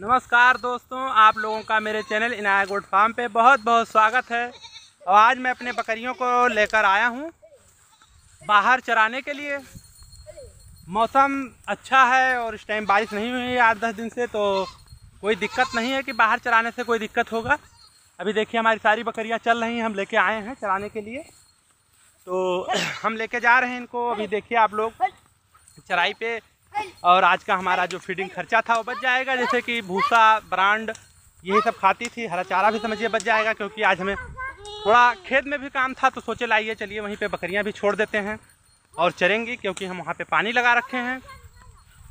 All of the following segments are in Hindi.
नमस्कार दोस्तों आप लोगों का मेरे चैनल इनाया गोड फार्म पे बहुत बहुत स्वागत है और आज मैं अपने बकरियों को लेकर आया हूँ बाहर चराने के लिए मौसम अच्छा है और इस टाइम बारिश नहीं हुई है आठ दस दिन से तो कोई दिक्कत नहीं है कि बाहर चराने से कोई दिक्कत होगा अभी देखिए हमारी सारी बकरियाँ चल रही हैं हम लेके आए हैं चराने के लिए तो हम लेके जा रहे हैं इनको अभी देखिए आप लोग चराई पे और आज का हमारा जो फीडिंग खर्चा था वो बच जाएगा जैसे कि भूसा ब्रांड यही सब खाती थी हरा चारा भी समझिए बच जाएगा क्योंकि आज हमें थोड़ा खेत में भी काम था तो सोचे लाइए चलिए वहीं पे बकरियां भी छोड़ देते हैं और चरेंगी क्योंकि हम वहाँ पे पानी लगा रखे हैं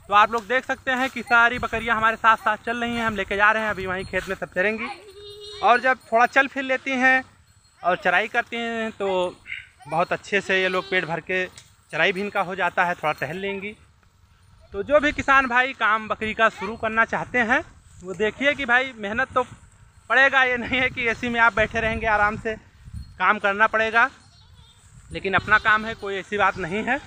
तो आप लोग देख सकते हैं कि सारी बकरियां हमारे साथ साथ चल रही हैं हम लेके जा रहे हैं अभी वहीं खेत में सब चरेंगी और जब थोड़ा चल फिर लेती हैं और चराई करती हैं तो बहुत अच्छे से ये लोग पेट भर के चराई भी इनका हो जाता है थोड़ा टहल लेंगी तो जो भी किसान भाई काम बकरी का शुरू करना चाहते हैं वो देखिए कि भाई मेहनत तो पड़ेगा ये नहीं है कि एसी में आप बैठे रहेंगे आराम से काम करना पड़ेगा लेकिन अपना काम है कोई ऐसी बात नहीं है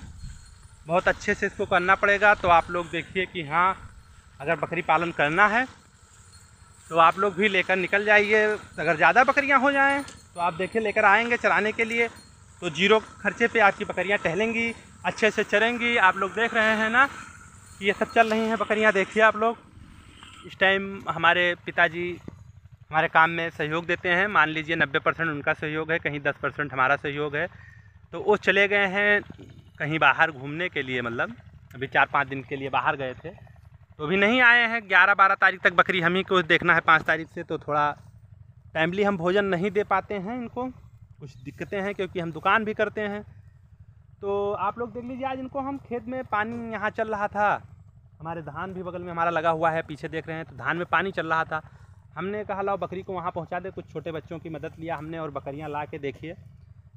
बहुत अच्छे से इसको करना पड़ेगा तो आप लोग देखिए कि हाँ अगर बकरी पालन करना है तो आप लोग भी लेकर निकल जाइए अगर ज़्यादा बकरियाँ हो जाएँ तो आप देखिए लेकर आएंगे चराने के लिए तो जीरो खर्चे पे आपकी बकरियाँ टहलेंगी अच्छे से चरेंगी आप लोग देख रहे हैं ना ये सब चल रही हैं बकरियाँ देखिए आप लोग इस टाइम हमारे पिताजी हमारे काम में सहयोग देते हैं मान लीजिए नब्बे परसेंट उनका सहयोग है कहीं दस परसेंट हमारा सहयोग है तो वो चले गए हैं कहीं बाहर घूमने के लिए मतलब अभी चार पाँच दिन के लिए बाहर गए थे तो अभी नहीं आए हैं ग्यारह बारह तारीख तक बकरी हम ही को देखना है पाँच तारीख से तो थोड़ा टाइमली हम भोजन नहीं दे पाते हैं इनको कुछ दिक्कतें हैं क्योंकि हम दुकान भी करते हैं तो आप लोग देख लीजिए आज इनको हम खेत में पानी यहाँ चल रहा था हमारे धान भी बगल में हमारा लगा हुआ है पीछे देख रहे हैं तो धान में पानी चल रहा था हमने कहा लाओ बकरी को वहाँ पहुँचा दे कुछ छोटे बच्चों की मदद लिया हमने और बकरियाँ ला के देखिए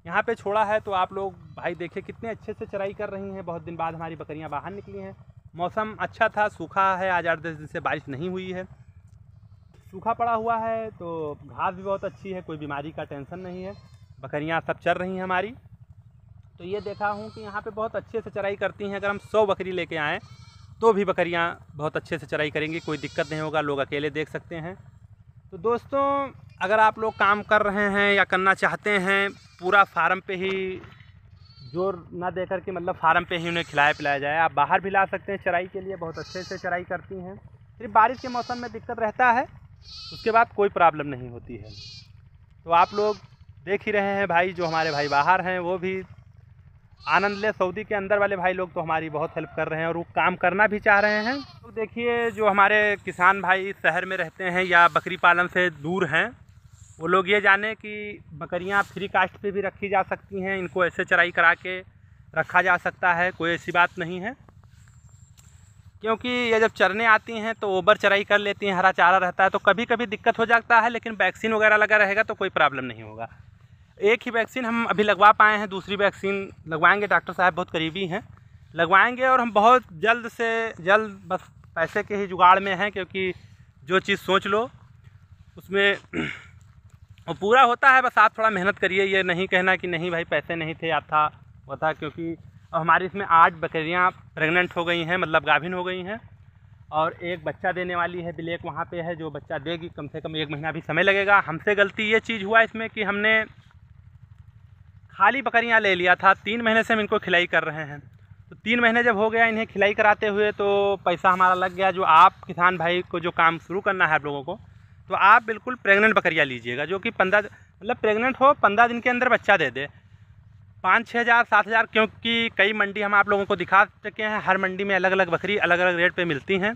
यहाँ पे छोड़ा है तो आप लोग भाई देखिए कितने अच्छे से चराई कर रही हैं बहुत दिन बाद हमारी बकरियाँ बाहर निकली हैं मौसम अच्छा था सूखा है आज आठ दस दिन से बारिश नहीं हुई है सूखा पड़ा हुआ है तो घास भी बहुत अच्छी है कोई बीमारी का टेंशन नहीं है बकरियाँ सब चर रही हैं हमारी तो ये देखा हूँ कि यहाँ पर बहुत अच्छे से चराई करती हैं अगर हम सौ बकरी ले आएँ तो भी बकरियाँ बहुत अच्छे से चराई करेंगी कोई दिक्कत नहीं होगा लोग अकेले देख सकते हैं तो दोस्तों अगर आप लोग काम कर रहे हैं या करना चाहते हैं पूरा फार्म पे ही जोर ना दे करके के मतलब फार्म पे ही उन्हें खिलाया पिलाया जाए आप बाहर भी ला सकते हैं चराई के लिए बहुत अच्छे से चराई करती हैं फिर बारिश के मौसम में दिक्कत रहता है उसके बाद कोई प्रॉब्लम नहीं होती है तो आप लोग देख ही रहे हैं भाई जो हमारे भाई बाहर हैं वो भी आनंद ले सऊदी के अंदर वाले भाई लोग तो हमारी बहुत हेल्प कर रहे हैं और वो काम करना भी चाह रहे हैं तो देखिए जो हमारे किसान भाई शहर में रहते हैं या बकरी पालन से दूर हैं वो लोग ये जाने कि बकरियां फ्री कास्ट पे भी रखी जा सकती हैं इनको ऐसे चराई करा के रखा जा सकता है कोई ऐसी बात नहीं है क्योंकि ये जब चरने आती हैं तो ओबर चराई कर लेती हैं हरा चारा रहता है तो कभी कभी दिक्कत हो जाता है लेकिन वैक्सीन वगैरह लगा रहेगा तो कोई प्रॉब्लम नहीं होगा एक ही वैक्सीन हम अभी लगवा पाए हैं दूसरी वैक्सीन लगवाएंगे डॉक्टर साहब बहुत करीबी हैं लगवाएंगे और हम बहुत जल्द से जल्द बस पैसे के ही जुगाड़ में हैं क्योंकि जो चीज़ सोच लो उसमें वो पूरा होता है बस आप थोड़ा मेहनत करिए ये नहीं कहना कि नहीं भाई पैसे नहीं थे आप था वो था क्योंकि अब हमारी इसमें आठ बकरियाँ प्रेगनेंट हो गई हैं मतलब गाभिन हो गई हैं और एक बच्चा देने वाली है बिलेक वहाँ पे है जो बच्चा देगी कम से कम एक महीना भी समय लगेगा हमसे गलती ये चीज़ हुआ इसमें कि हमने खाली बकरियाँ ले लिया था तीन महीने से हम इनको खिलाई कर रहे हैं तो तीन महीने जब हो गया इन्हें खिलाई कराते हुए तो पैसा हमारा लग गया जो आप किसान भाई को जो काम शुरू करना है आप लोगों को तो आप बिल्कुल प्रेग्नेंट बकरियाँ लीजिएगा जो कि पंद्रह मतलब प्रेग्नेंट हो पंद्रह दिन के अंदर बच्चा दे दे पाँच छः हज़ार सात हज़ार क्योंकि कई मंडी हम आप लोगों को दिखा चुके हैं हर मंडी में अलग अलग बकरी अलग अलग रेट पर मिलती हैं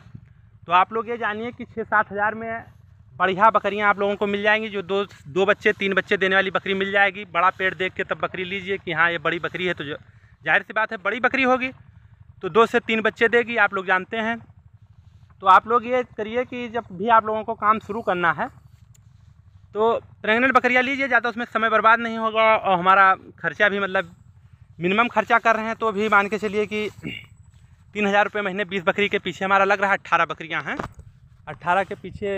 तो आप लोग ये जानिए कि छः सात हज़ार में बढ़िया बकरियाँ आप लोगों को मिल जाएंगी जो दो दो बच्चे तीन बच्चे देने वाली बकरी मिल जाएगी बड़ा पेड़ देख के तब बकरी लीजिए कि हाँ ये बड़ी बकरी है तो जाहिर सी बात है बड़ी बकरी होगी तो दो से तीन बच्चे देगी आप लोग जानते हैं तो आप लोग ये करिए कि जब भी आप लोगों को काम शुरू करना है तो प्रेगनेंट बकरियाँ लीजिए ज़्यादा उसमें समय बर्बाद नहीं होगा और हमारा खर्चा भी मतलब मिनिमम खर्चा कर रहे हैं तो भी मान के चलिए कि तीन हज़ार रुपये महीने बीस बकरी के पीछे हमारा लग रहा है अट्ठारह बकरियाँ हैं अट्ठारह के पीछे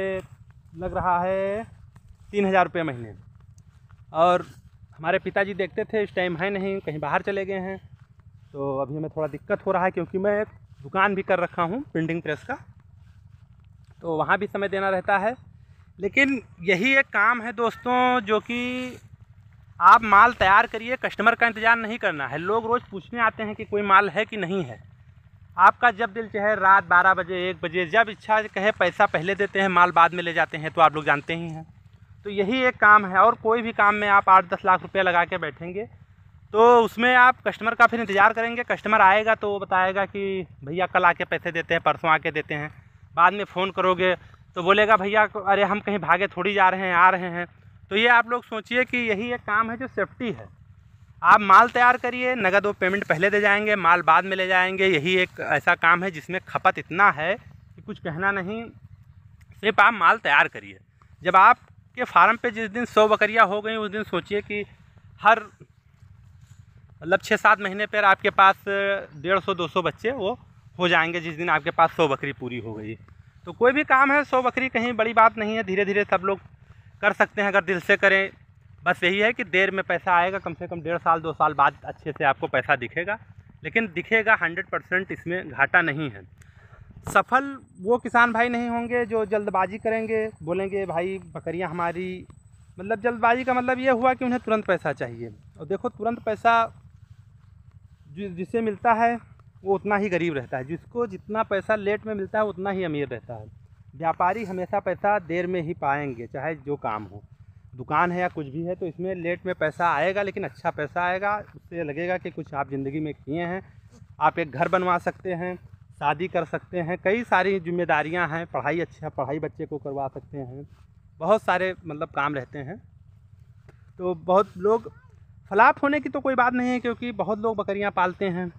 लग रहा है तीन हज़ार रुपये महीने और हमारे पिताजी देखते थे इस टाइम है नहीं कहीं बाहर चले गए हैं तो अभी हमें थोड़ा दिक्कत हो रहा है क्योंकि मैं एक दुकान भी कर रखा हूँ प्रिंटिंग प्रेस का तो वहाँ भी समय देना रहता है लेकिन यही एक काम है दोस्तों जो कि आप माल तैयार करिए कस्टमर का इंतज़ार नहीं करना है लोग रोज़ पूछने आते हैं कि कोई माल है कि नहीं है आपका जब दिल चाहे रात बारह बजे एक बजे जब इच्छा कहे पैसा पहले देते हैं माल बाद में ले जाते हैं तो आप लोग जानते ही हैं तो यही एक काम है और कोई भी काम में आप आठ दस लाख रुपया लगा के बैठेंगे तो उसमें आप कस्टमर का फिर इंतज़ार करेंगे कस्टमर आएगा तो वो बताएगा कि भैया कल आके पैसे देते हैं परसों आके देते हैं बाद में फ़ोन करोगे तो बोलेगा भैया अरे हम कहीं भागे थोड़ी जा रहे हैं आ रहे हैं तो ये आप लोग सोचिए कि यही एक काम है जो सेफ्टी है आप माल तैयार करिए नगद वो पेमेंट पहले दे जाएंगे माल बाद में ले जाएंगे यही एक ऐसा काम है जिसमें खपत इतना है कि कुछ कहना नहीं सिर्फ आप माल तैयार करिए जब आपके फार्म पे जिस दिन सौ बकरियां हो गई उस दिन सोचिए कि हर मतलब छः सात महीने पर आपके पास डेढ़ सौ दो सौ बच्चे वो हो जाएंगे जिस दिन आपके पास सौ बकरी पूरी हो गई तो कोई भी काम है सौ बकरी कहीं बड़ी बात नहीं है धीरे धीरे सब लोग कर सकते हैं अगर दिल से करें बस यही है कि देर में पैसा आएगा कम से कम डेढ़ साल दो साल बाद अच्छे से आपको पैसा दिखेगा लेकिन दिखेगा हंड्रेड परसेंट इसमें घाटा नहीं है सफल वो किसान भाई नहीं होंगे जो जल्दबाजी करेंगे बोलेंगे भाई बकरियां हमारी मतलब जल्दबाजी का मतलब ये हुआ कि उन्हें तुरंत पैसा चाहिए और देखो तुरंत पैसा जिसे मिलता है वो उतना ही गरीब रहता है जिसको जितना पैसा लेट में मिलता है उतना ही अमीर रहता है व्यापारी हमेशा पैसा देर में ही पाएंगे चाहे जो काम हो दुकान है या कुछ भी है तो इसमें लेट में पैसा आएगा लेकिन अच्छा पैसा आएगा उससे लगेगा कि कुछ आप ज़िंदगी में किए हैं आप एक घर बनवा सकते हैं शादी कर सकते हैं कई सारी जिम्मेदारियां हैं पढ़ाई अच्छा पढ़ाई बच्चे को करवा सकते हैं बहुत सारे मतलब काम रहते हैं तो बहुत लोग फलाप होने की तो कोई बात नहीं है क्योंकि बहुत लोग बकरियाँ पालते हैं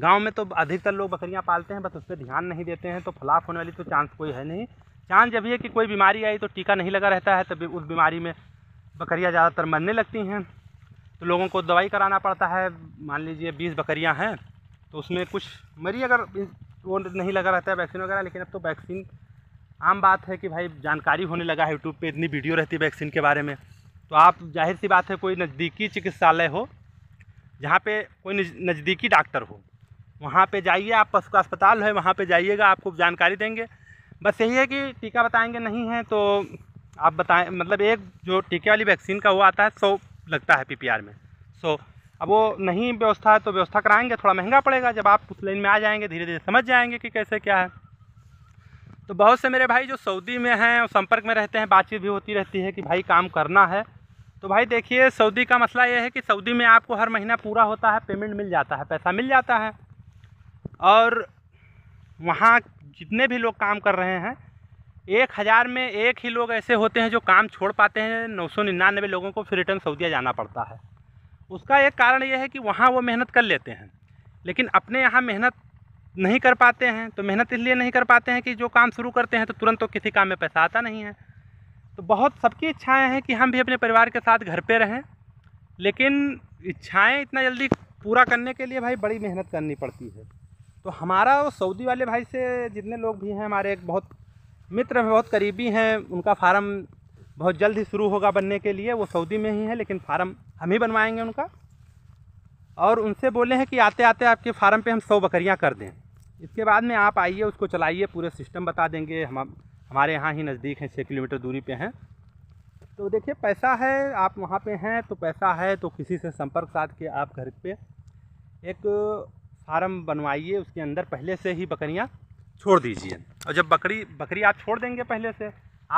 गांव में तो अधिकतर लोग बकरियां पालते हैं बस उस पर ध्यान नहीं देते हैं तो फलाफ होने वाली तो चांस कोई है नहीं चांस जब ये कि कोई बीमारी आई तो टीका नहीं लगा रहता है तब उस बीमारी में बकरियाँ ज़्यादातर मरने लगती हैं तो लोगों को दवाई कराना पड़ता है मान लीजिए बीस बकरियाँ हैं तो उसमें कुछ मरी अगर वो नहीं लगा रहता है वैक्सीन वगैरह लेकिन अब तो वैक्सीन आम बात है कि भाई जानकारी होने लगा है यूट्यूब पे इतनी वीडियो रहती है वैक्सीन के बारे में तो आप जाहिर सी बात है कोई नज़दीकी चिकित्सालय हो जहाँ पे कोई नज़दीकी डॉक्टर हो वहाँ पे जाइए आप पशु अस्पताल है वहाँ पे जाइएगा आपको जानकारी देंगे बस यही है कि टीका बताएंगे नहीं है तो आप बताएं मतलब एक जो टीके वाली वैक्सीन का वो आता है सौ लगता है पीपीआर में सो अब वो नहीं व्यवस्था है तो व्यवस्था कराएंगे थोड़ा महंगा पड़ेगा जब आप उस लाइन में आ जाएंगे धीरे धीरे समझ जाएंगे कि कैसे क्या है तो बहुत से मेरे भाई जो सऊदी में हैं और संपर्क में रहते हैं बातचीत भी होती रहती है कि भाई काम करना है तो भाई देखिए सऊदी का मसला ये है कि सऊदी में आपको हर महीना पूरा होता है पेमेंट मिल जाता है पैसा मिल जाता है और वहाँ जितने भी लोग काम कर रहे हैं एक हज़ार में एक ही लोग ऐसे होते हैं जो काम छोड़ पाते हैं नौ सौ निन्यानवे लोगों को फिर रिटर्न सऊदिया जाना पड़ता है उसका एक कारण यह है कि वहाँ वो मेहनत कर लेते हैं लेकिन अपने यहाँ मेहनत नहीं कर पाते हैं तो मेहनत इसलिए नहीं कर पाते हैं कि जो काम शुरू करते हैं तो तुरंत तो किसी काम में पैसा आता नहीं है तो बहुत सबकी इच्छाएँ हैं कि हम भी अपने परिवार के साथ घर पर रहें लेकिन इच्छाएँ इतना जल्दी पूरा करने के लिए भाई बड़ी मेहनत करनी पड़ती है तो हमारा वो सऊदी वाले भाई से जितने लोग भी हैं हमारे एक बहुत मित्र बहुत करीबी हैं उनका फार्म बहुत जल्द ही शुरू होगा बनने के लिए वो सऊदी में ही है लेकिन फार्म हम ही बनवाएंगे उनका और उनसे बोले हैं कि आते आते आपके फार्म पे हम सौ बकरियां कर दें इसके बाद में आप आइए उसको चलाइए पूरे सिस्टम बता देंगे हम हमारे यहाँ ही नज़दीक हैं छः किलोमीटर दूरी पर हैं तो देखिए पैसा है आप वहाँ पर हैं तो पैसा है तो किसी से संपर्क साध के आप घर पर एक फार्म बनवाइए उसके अंदर पहले से ही बकरियाँ छोड़ दीजिए और जब बकरी बकरी आप छोड़ देंगे पहले से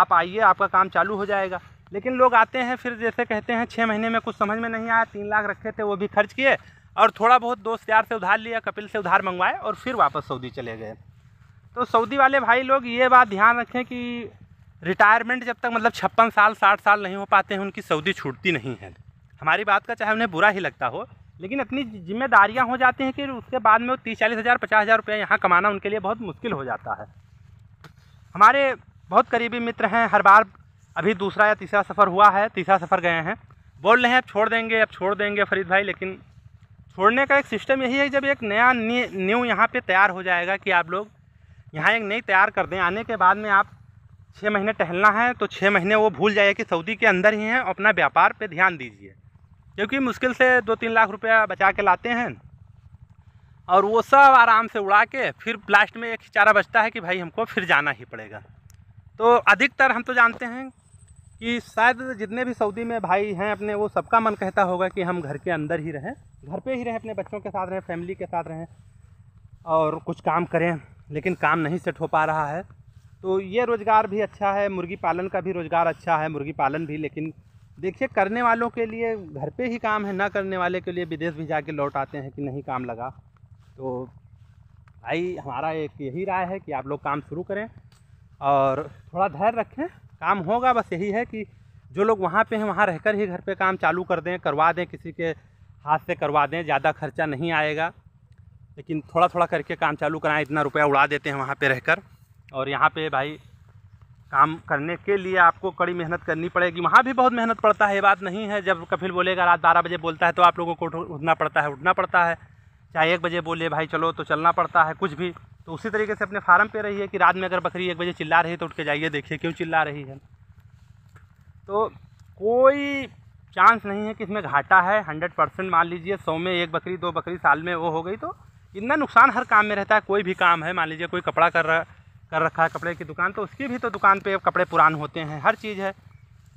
आप आइए आपका काम चालू हो जाएगा लेकिन लोग आते हैं फिर जैसे कहते हैं छः महीने में कुछ समझ में नहीं आया तीन लाख रखे थे वो भी खर्च किए और थोड़ा बहुत दोस्त यार से उधार लिया कपिल से उधार मंगवाए और फिर वापस सऊदी चले गए तो सऊदी वाले भाई लोग ये बात ध्यान रखें कि रिटायरमेंट जब तक मतलब छप्पन साल साठ साल नहीं हो पाते हैं उनकी सऊदी छूटती नहीं है हमारी बात का चाहे उन्हें बुरा ही लगता हो लेकिन अपनी जिम्मेदारियाँ हो जाती हैं कि उसके बाद में वो तीस चालीस हज़ार पचास हज़ार रुपया यहाँ कमाना उनके लिए बहुत मुश्किल हो जाता है हमारे बहुत करीबी मित्र हैं हर बार अभी दूसरा या तीसरा सफ़र हुआ है तीसरा सफ़र गए हैं बोल रहे हैं अब छोड़ देंगे अब छोड़ देंगे फरीद भाई लेकिन छोड़ने का एक सिस्टम यही है जब एक नया न्यू यहाँ पर तैयार हो जाएगा कि आप लोग यहाँ एक नई तैयार कर दें आने के बाद में आप छः महीने टहलना है तो छः महीने वो भूल जाए कि सऊदी के अंदर ही हैं अपना व्यापार पर ध्यान दीजिए क्योंकि मुश्किल से दो तीन लाख रुपया बचा के लाते हैं और वो सब आराम से उड़ा के फिर लास्ट में एक चारा बचता है कि भाई हमको फिर जाना ही पड़ेगा तो अधिकतर हम तो जानते हैं कि शायद जितने भी सऊदी में भाई हैं अपने वो सबका मन कहता होगा कि हम घर के अंदर ही रहें घर पे ही रहें अपने बच्चों के साथ रहें फैमिली के साथ रहें और कुछ काम करें लेकिन काम नहीं सेट हो पा रहा है तो ये रोज़गार भी अच्छा है मुर्गी पालन का भी रोज़गार अच्छा है मुर्गी पालन भी लेकिन देखिए करने वालों के लिए घर पे ही काम है ना करने वाले के लिए विदेश भी जाके लौट आते हैं कि नहीं काम लगा तो भाई हमारा एक यही राय है कि आप लोग काम शुरू करें और थोड़ा धैर्य रखें काम होगा बस यही है कि जो लोग वहाँ पे हैं वहाँ रहकर ही घर पे काम चालू कर दें करवा दें किसी के हाथ से करवा दें ज़्यादा खर्चा नहीं आएगा लेकिन थोड़ा थोड़ा करके काम चालू कराएँ इतना रुपया उड़ा देते हैं वहाँ पर रहकर और यहाँ पर भाई काम करने के लिए आपको कड़ी मेहनत करनी पड़ेगी वहाँ भी बहुत मेहनत पड़ता है ये बात नहीं है जब कपिल बोलेगा रात बारह बजे बोलता है तो आप लोगों को उठना पड़ता है उठना पड़ता है चाहे एक बजे बोले भाई चलो तो चलना पड़ता है कुछ भी तो उसी तरीके से अपने फार्म पे रहिए कि रात में अगर बकरी एक बजे चिल्ला रही है तो उठ के जाइए देखिए क्यों चिल्ला रही है तो कोई चांस नहीं है कि इसमें घाटा है हंड्रेड परसेंट मान लीजिए सौ में एक बकरी दो बकरी साल में वो हो गई तो इतना नुकसान हर काम में रहता है कोई भी काम है मान लीजिए कोई कपड़ा कर रहा है कर रखा है कपड़े की दुकान तो उसकी भी तो दुकान पे कपड़े पुरान होते हैं हर चीज़ है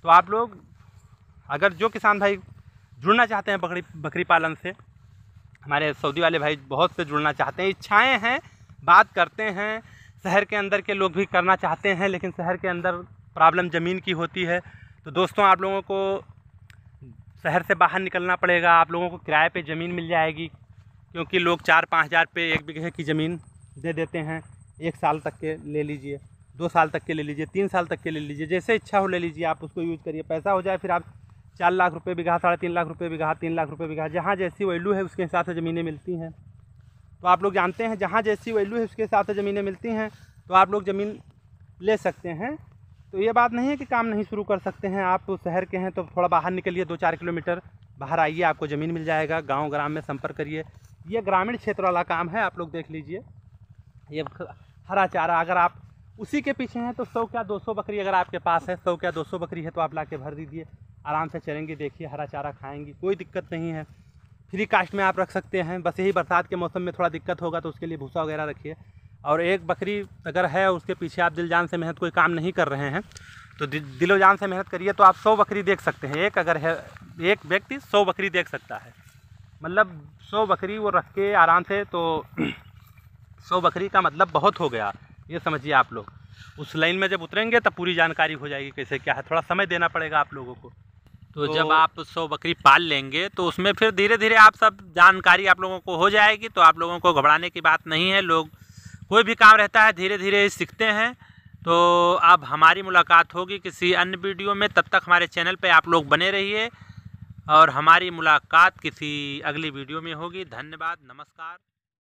तो आप लोग अगर जो किसान भाई जुड़ना चाहते हैं बकरी बकरी पालन से हमारे सऊदी वाले भाई बहुत से जुड़ना चाहते हैं इच्छाएँ हैं बात करते हैं शहर के अंदर के लोग भी करना चाहते हैं लेकिन शहर के अंदर प्रॉब्लम ज़मीन की होती है तो दोस्तों आप लोगों को शहर से बाहर निकलना पड़ेगा आप लोगों को किराए पे ज़मीन मिल जाएगी क्योंकि लोग चार पाँच हज़ार पे एक बीघे की ज़मीन दे देते हैं एक साल तक के ले लीजिए दो साल तक के ले लीजिए तीन साल तक के ले लीजिए जैसे इच्छा हो ले लीजिए आप उसको यूज करिए पैसा हो जाए फिर आप चार लाख रुपये बिघा साढ़े तीन लाख रुपये बिघा तीन लाख रुपये बिघा जहाँ जैसी वैल्यू है उसके हिसाब से ज़मीनें मिलती हैं तो आप लोग जानते हैं जहाँ जैसी वैल्यू है उसके हिसाब से ज़मीनें मिलती हैं तो आप लोग ज़मीन ले सकते हैं तो ये बात नहीं है कि काम नहीं शुरू कर सकते हैं आप शहर के हैं तो थोड़ा बाहर निकलिए दो चार किलोमीटर बाहर आइए आपको ज़मीन मिल जाएगा गाँव ग्राम में संपर्क करिए यह ग्रामीण क्षेत्र वाला काम है आप लोग देख लीजिए ये हरा चारा अगर आप उसी के पीछे हैं तो सौ क्या दो सौ बकरी अगर आपके पास है सौ क्या दो सौ बकरी है तो आप ला के भर दीजिए आराम से चलेंगी देखिए हरा चारा खाएंगी कोई दिक्कत नहीं है फ्री कास्ट में आप रख सकते हैं बस यही बरसात के मौसम में थोड़ा दिक्कत होगा तो उसके लिए भूसा वगैरह रखिए और एक बकरी अगर है उसके पीछे आप दिल जान से मेहनत कोई काम नहीं कर रहे हैं तो दिलो जान से मेहनत करिए तो आप सौ बकरी देख सकते हैं एक अगर है एक व्यक्ति सौ बकरी देख सकता है मतलब सौ बकरी वो रख के आराम से तो सौ बकरी का मतलब बहुत हो गया ये समझिए आप लोग उस लाइन में जब उतरेंगे तब पूरी जानकारी हो जाएगी कैसे क्या है थोड़ा समय देना पड़ेगा आप लोगों को तो, तो जब आप सौ बकरी पाल लेंगे तो उसमें फिर धीरे धीरे आप सब जानकारी आप लोगों को हो जाएगी तो आप लोगों को घबराने की बात नहीं है लोग कोई भी काम रहता है धीरे धीरे सीखते हैं तो अब हमारी मुलाकात होगी किसी अन्य वीडियो में तब तक हमारे चैनल पे आप लोग बने रहिए और हमारी मुलाकात किसी अगली वीडियो में होगी धन्यवाद नमस्कार